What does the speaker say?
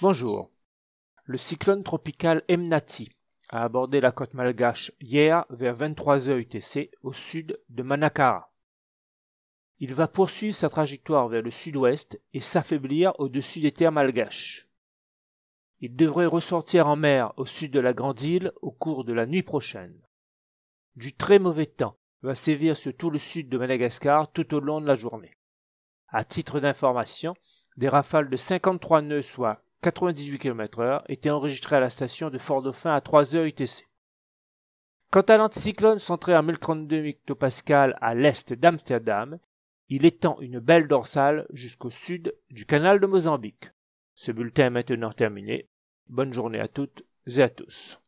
Bonjour. Le cyclone tropical Emnati a abordé la côte malgache hier vers 23h UTC au sud de Manakara. Il va poursuivre sa trajectoire vers le sud-ouest et s'affaiblir au-dessus des terres malgaches. Il devrait ressortir en mer au sud de la Grande Île au cours de la nuit prochaine. Du très mauvais temps va sévir sur tout le sud de Madagascar tout au long de la journée. À titre d'information, des rafales de 53 nœuds, soit 98 km/h, était enregistré à la station de Fort-Dauphin à 3h UTC. Quant à l'anticyclone centré à 1032 pascal à l'est d'Amsterdam, il étend une belle dorsale jusqu'au sud du canal de Mozambique. Ce bulletin est maintenant terminé. Bonne journée à toutes et à tous.